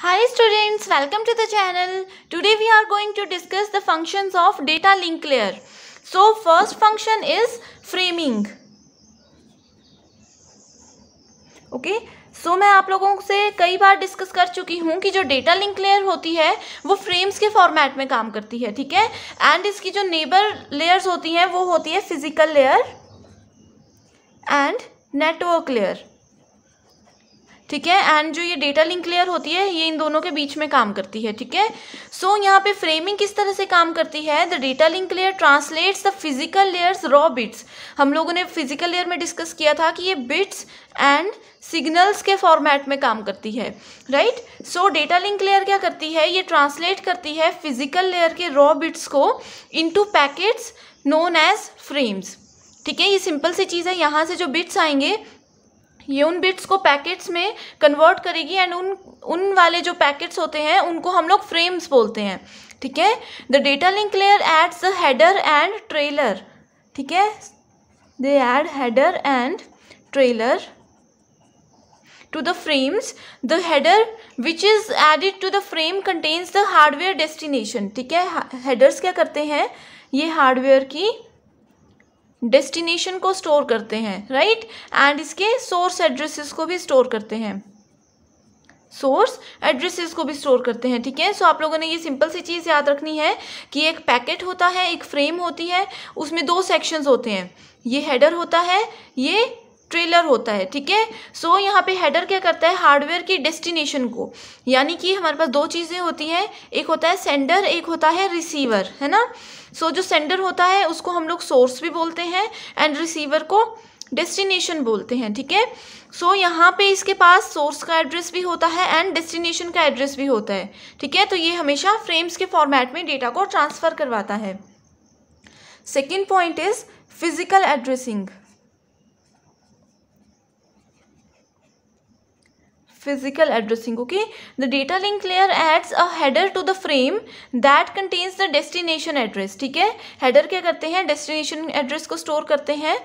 Hi students, welcome to the channel. Today we are going to discuss the functions of data link layer. So first function is framing. Okay, so so, मैं आप लोगों से कई बार discuss कर चुकी हूँ कि जो डेटा लिंक लेयर होती है वो फ्रेम्स के फॉर्मेट में काम करती है ठीक है एंड इसकी जो नेबर लेयर्स होती हैं वो होती है physical layer and network layer ठीक है एंड जो ये डेटा लिंक लेयर होती है ये इन दोनों के बीच में काम करती है ठीक है सो यहाँ पे फ्रेमिंग किस तरह से काम करती है the data link layer translates the physical layer's raw bits हम लोगों ने फिजिकल लेयर में डिस्कस किया था कि ये बिट्स एंड सिग्नल्स के फॉर्मेट में काम करती है right so data link layer क्या करती है ये ट्रांसलेट करती है फिजिकल लेयर के रॉ बिट्स को to packets known as frames ठीक है ये सिंपल सी चीज़ है यहाँ से जो बिट्स आएंगे ये उन बिट्स को पैकेट्स में कन्वर्ट करेगी एंड उन उन वाले जो पैकेट्स होते हैं उनको हम लोग फ्रेम्स बोलते हैं ठीक है the data link layer adds the header and trailer ठीक है they add header and trailer to the frames the header which is added to the frame contains the hardware destination ठीक है हेडर्स क्या करते हैं ये हार्डवेयर की destination को स्टोर करते हैं राइट एंड इसके सोर्स एड्रेसेस को भी स्टोर करते हैं सोर्स एड्रेसेस को भी स्टोर करते हैं ठीक है सो आप लोगों ने ये सिंपल सी चीज़ याद रखनी है कि एक पैकेट होता है एक फ्रेम होती है उसमें दो सेक्शंस होते हैं ये हेडर होता है ये ट्रेलर होता है ठीक है सो यहाँ पे हेडर क्या करता है हार्डवेयर की डेस्टिनेशन को यानी कि हमारे पास दो चीज़ें होती हैं एक होता है सेंडर एक होता है रिसीवर है ना सो so, जो सेंडर होता है उसको हम लोग सोर्स भी बोलते हैं एंड रिसीवर को डेस्टिनेशन बोलते हैं ठीक है सो यहाँ पे इसके पास सोर्स का एड्रेस भी होता है एंड डेस्टिनेशन का एड्रेस भी होता है ठीक है तो ये हमेशा फ्रेम्स के फॉर्मेट में डेटा को ट्रांसफ़र करवाता है second point is physical addressing physical addressing okay the data link layer adds a header to the frame that contains the destination address ठीक है header क्या करते हैं destination address को store करते हैं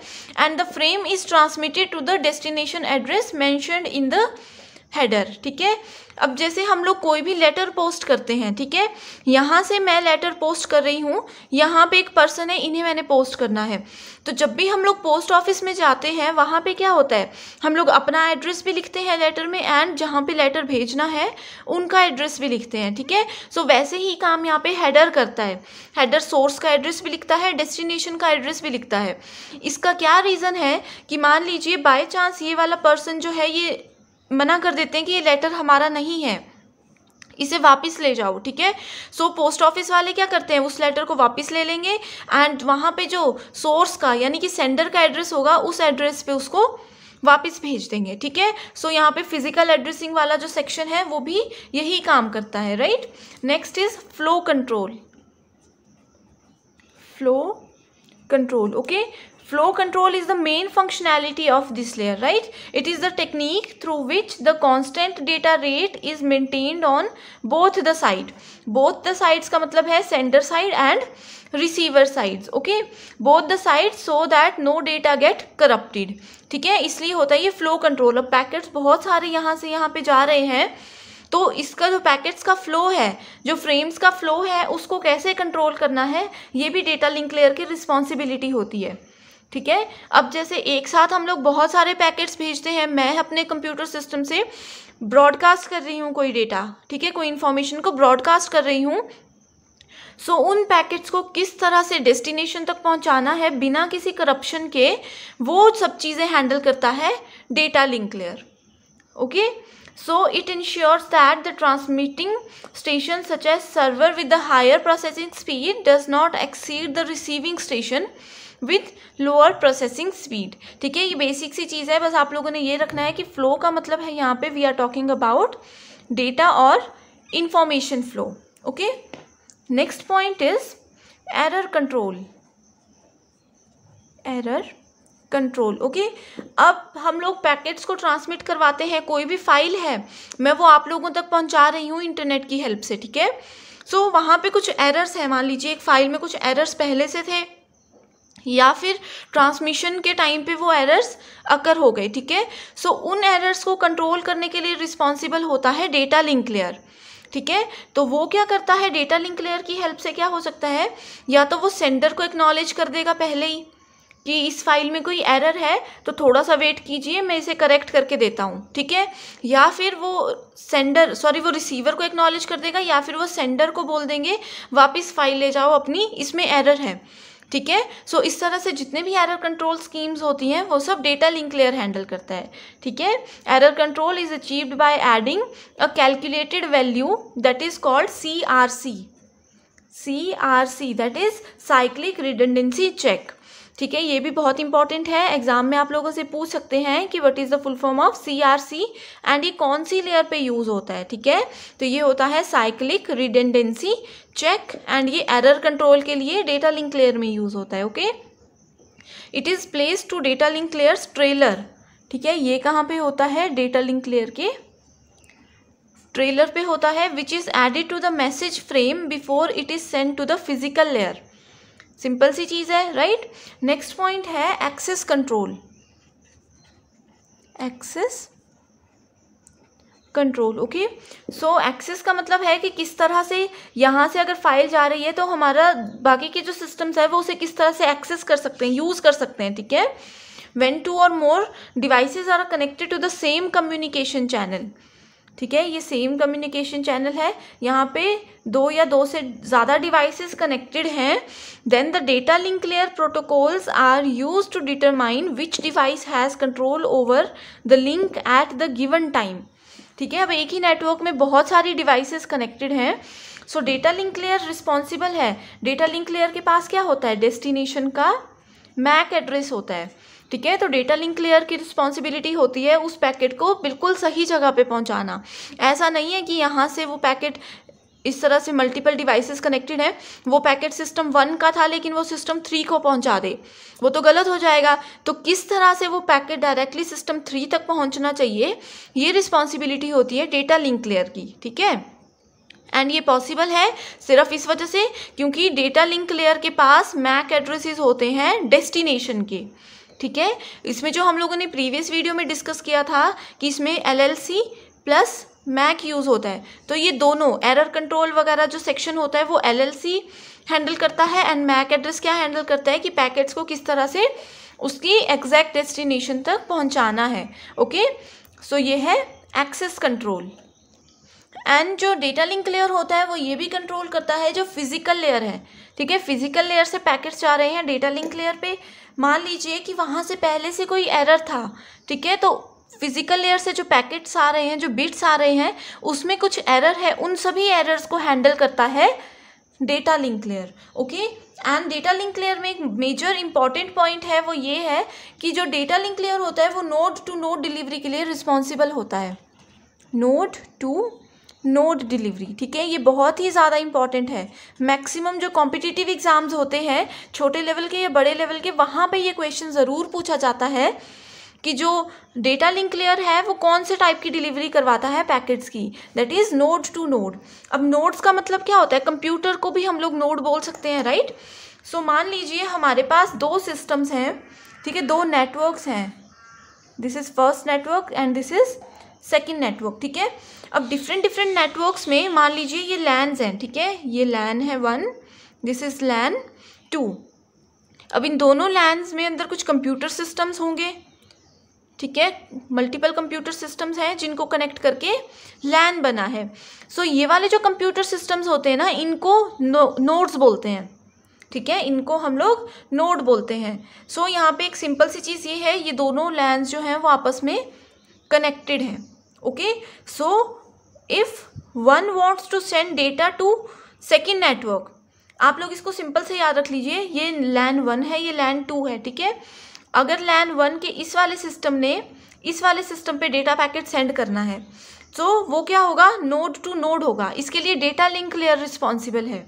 and the frame is transmitted to the destination address mentioned in the header ठीक है अब जैसे हम लोग कोई भी लेटर पोस्ट करते हैं ठीक है यहाँ से मैं लेटर पोस्ट कर रही हूँ यहाँ पे एक पर्सन है इन्हें मैंने पोस्ट करना है तो जब भी हम लोग पोस्ट ऑफिस में जाते हैं वहाँ पे क्या होता है हम लोग अपना एड्रेस भी लिखते हैं लेटर में एंड जहाँ पे लेटर भेजना है उनका एड्रेस भी लिखते हैं ठीक है सो वैसे ही काम यहाँ पर हेडर करता है हेडर सोर्स का एड्रेस भी लिखता है डेस्टिनेशन का एड्रेस भी लिखता है इसका क्या रीज़न है कि मान लीजिए बाई चांस ये वाला पर्सन जो है ये मना कर देते हैं कि ये लेटर हमारा नहीं है इसे वापस ले जाओ ठीक है सो पोस्ट ऑफिस वाले क्या करते हैं उस लेटर को वापस ले लेंगे एंड वहाँ पे जो सोर्स का यानी कि सेंडर का एड्रेस होगा उस एड्रेस पे उसको वापस भेज देंगे ठीक है सो यहाँ पे फिजिकल एड्रेसिंग वाला जो सेक्शन है वो भी यही काम करता है right next is flow control flow control okay flow control is the main functionality of this layer right it is the technique through which the constant data rate is maintained on both the side both the sides का मतलब है sender side and receiver sides okay both the sides so that no data get corrupted ठीक है इसलिए होता है ये flow control अब packets बहुत सारे यहाँ से यहाँ पे जा रहे हैं तो इसका जो पैकेट्स का फ्लो है जो फ्रेम्स का फ्लो है उसको कैसे कंट्रोल करना है ये भी डेटा लिंक लेयर की रिस्पॉन्सिबिलिटी होती है ठीक है अब जैसे एक साथ हम लोग बहुत सारे पैकेट्स भेजते हैं मैं अपने कंप्यूटर सिस्टम से ब्रॉडकास्ट कर रही हूँ कोई डेटा ठीक है कोई इन्फॉर्मेशन को ब्रॉडकास्ट कर रही हूँ सो so, उन पैकेट्स को किस तरह से डेस्टिनेशन तक पहुँचाना है बिना किसी करप्शन के वो सब चीज़ें हैंडल करता है data link layer okay so it ensures that the transmitting station such as server with the higher processing speed does not exceed the receiving station with lower processing speed ठीक है ये basic सी चीज़ है बस आप लोगों ने ये रखना है कि फ्लो का मतलब है यहाँ पे we are talking about data और information flow okay next point is error control error control okay अब हम लोग पैकेट्स को ट्रांसमिट करवाते हैं कोई भी फाइल है मैं वो आप लोगों तक पहुंचा रही हूँ इंटरनेट की हेल्प से ठीक है सो so, वहाँ पे कुछ एरर्स हैं मान लीजिए एक फ़ाइल में कुछ एरर्स पहले से थे या फिर ट्रांसमिशन के टाइम पे वो एरर्स अकर हो गए ठीक है सो उन एरर्स को कंट्रोल करने के लिए रिस्पॉन्सिबल होता है डेटा लिंक लेयर ठीक है तो वो क्या करता है डेटा लिंक लेयर की हेल्प से क्या हो सकता है या तो वो सेंडर को एक्नॉलेज कर देगा पहले ही कि इस फाइल में कोई एरर है तो थोड़ा सा वेट कीजिए मैं इसे करेक्ट करके देता हूँ ठीक है या फिर वो सेंडर सॉरी वो रिसीवर को एक्नॉलेज कर देगा या फिर वो सेंडर को बोल देंगे वापस फाइल ले जाओ अपनी इसमें एरर है ठीक है सो इस तरह से जितने भी एरर कंट्रोल स्कीम्स होती हैं वो सब डेटा लिंक लेयर हैंडल करता है ठीक है error control is achieved by adding a calculated value that is called C R C C R C that is cyclic redundancy check ठीक है ये भी बहुत इंपॉर्टेंट है एग्जाम में आप लोगों से पूछ सकते हैं कि what is the full form of C R C and ये कौन सी लेयर पे यूज़ होता है ठीक है तो ये होता है साइक्लिक रिडेंडेंसी चेक एंड ये एरर कंट्रोल के लिए डेटा लिंक लेयर में यूज़ होता है okay it is place to data link layer's trailer ठीक है ये कहाँ पे होता है डेटा लिंक लेयर के ट्रेलर पे होता है which is added to the message frame before it is send to the physical layer simple सी चीज़ है राइट नेक्स्ट पॉइंट है access control access control okay so access का मतलब है कि किस तरह से यहाँ से अगर फाइल जा रही है तो हमारा बाकी के जो सिस्टम्स है वो उसे किस तरह से एक्सेस कर सकते हैं यूज़ कर सकते हैं ठीक है वेन टू और more devices are connected to the same communication channel ठीक है ये सेम कम्युनिकेशन चैनल है यहाँ पे दो या दो से ज़्यादा डिवाइसेस कनेक्टेड हैं then the data link layer protocols are use to determine which device has control over the link at the given time ठीक है अब एक ही नेटवर्क में बहुत सारी डिवाइसेस कनेक्टेड हैं so data link layer responsible है डेटा लिंक लेयर के पास क्या होता है डेस्टिनेशन का मैक एड्रेस होता है ठीक है तो डेटा लिंक लेयर की रिस्पॉन्सिबिलिटी होती है उस पैकेट को बिल्कुल सही जगह पे पहुंचाना ऐसा नहीं है कि यहाँ से वो पैकेट इस तरह से मल्टीपल डिवाइसेस कनेक्टेड हैं वो पैकेट सिस्टम वन का था लेकिन वो सिस्टम थ्री को पहुंचा दे वो तो गलत हो जाएगा तो किस तरह से वो पैकेट डायरेक्टली सिस्टम थ्री तक पहुंचना चाहिए ये रिस्पॉन्सिबिलिटी होती है डेटा लिंक लेयर की ठीक है एंड ये पॉसिबल है सिर्फ इस वजह से क्योंकि डेटा लिंक लेयर के पास मैक एड्रेसेस होते हैं डेस्टिनेशन के ठीक है इसमें जो हम लोगों ने प्रीवियस वीडियो में डिस्कस किया था कि इसमें एलएलसी प्लस मैक यूज़ होता है तो ये दोनों एरर कंट्रोल वगैरह जो सेक्शन होता है वो एलएलसी हैंडल करता है एंड मैक एड्रेस क्या हैंडल करता है कि पैकेट्स को किस तरह से उसकी एग्जैक्ट डेस्टिनेशन तक पहुँचाना है ओके सो ये है एक्सेस कंट्रोल एंड जो डेटा लिंक लेयर होता है वो ये भी कंट्रोल करता है जो फिजिकल लेयर है ठीक है फिजिकल लेयर से पैकेट्स जा रहे हैं डेटा लिंक लेयर पे मान लीजिए कि वहाँ से पहले से कोई एरर था ठीक है तो फिजिकल लेयर से जो पैकेट्स आ रहे हैं जो बिट्स आ रहे हैं उसमें कुछ एरर है उन सभी एरर्स को हैंडल करता है data link layer okay and data link layer में एक मेजर इंपॉर्टेंट पॉइंट है वो ये है कि जो डेटा लिंक लेयर होता है वो नोड टू नोड डिलीवरी के लिए रिस्पॉन्सिबल होता है नोड टू नोट डिलीवरी ठीक है ये बहुत ही ज़्यादा इंपॉर्टेंट है मैक्सिमम जो कॉम्पिटिटिव एग्ज़ाम्स होते हैं छोटे लेवल के या बड़े लेवल के वहाँ पे ये क्वेश्चन ज़रूर पूछा जाता है कि जो डेटा लिंक लेयर है वो कौन से टाइप की डिलीवरी करवाता है पैकेट्स की that is node to node अब नोड्स का मतलब क्या होता है कंप्यूटर को भी हम लोग नोड बोल सकते हैं राइट सो so, मान लीजिए हमारे पास दो सिस्टम्स हैं ठीक है दो नेटवर्क्स हैं this is first network and this is second network ठीक है अब डिफरेंट डिफरेंट नेटवर्क्स में मान लीजिए ये लैंड हैं ठीक है ये लैन है one this is LAN two अब इन दोनों लैंड में अंदर कुछ कंप्यूटर सिस्टम्स होंगे ठीक है मल्टीपल कंप्यूटर सिस्टम्स हैं जिनको कनेक्ट करके लैन बना है सो so, ये वाले जो कंप्यूटर सिस्टम्स होते हैं ना इनको नो, नोड्स बोलते हैं ठीक है इनको हम लोग नोड बोलते हैं सो so, यहाँ पे एक सिंपल सी चीज़ ये है ये दोनों लैंड जो हैं वो आपस में कनेक्टेड हैं okay so if one wants to send data to second network आप लोग इसको सिंपल से याद रख लीजिए ये लैन वन है ये लैन टू है ठीक है अगर लैन वन के इस वाले सिस्टम ने इस वाले सिस्टम पे डेटा पैकेट सेंड करना है तो वो क्या होगा नोड टू नोड होगा इसके लिए डेटा लिंक लेयर रिस्पॉन्सिबल है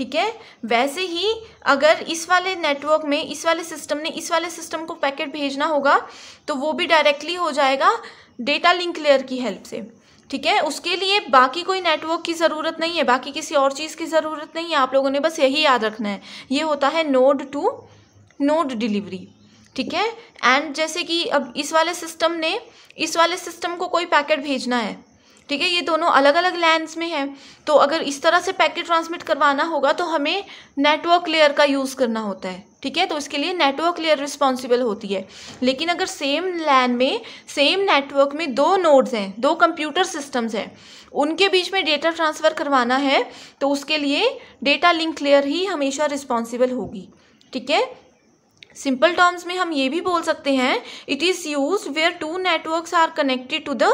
ठीक है वैसे ही अगर इस वाले नेटवर्क में इस वाले सिस्टम ने इस वाले सिस्टम को पैकेट भेजना होगा तो वो भी डायरेक्टली हो जाएगा डेटा लिंक लेयर की हेल्प से ठीक है उसके लिए बाकी कोई नेटवर्क की ज़रूरत नहीं है बाकी किसी और चीज़ की ज़रूरत नहीं है आप लोगों ने बस यही याद रखना है ये होता है नोड टू नोड डिलीवरी ठीक है एंड जैसे कि अब इस वाले सिस्टम ने इस वाले सिस्टम को कोई पैकेट भेजना है ठीक है ये दोनों अलग अलग लैंड्स में हैं तो अगर इस तरह से पैकेट ट्रांसमिट करवाना होगा तो हमें नेटवर्क लेयर का यूज़ करना होता है ठीक है तो इसके लिए नेटवर्क लेयर रिस्पॉन्सिबल होती है लेकिन अगर सेम लैन में सेम नेटवर्क में दो नोड्स हैं दो कंप्यूटर सिस्टम्स हैं उनके बीच में डेटा ट्रांसफ़र करवाना है तो उसके लिए डेटा लिंक लेयर ही हमेशा रिस्पॉन्सिबल होगी ठीक है सिंपल टर्म्स में हम ये भी बोल सकते हैं it is use where two networks are connected to the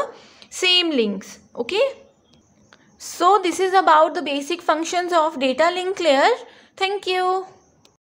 same links okay so this is about the basic functions of data link layer thank you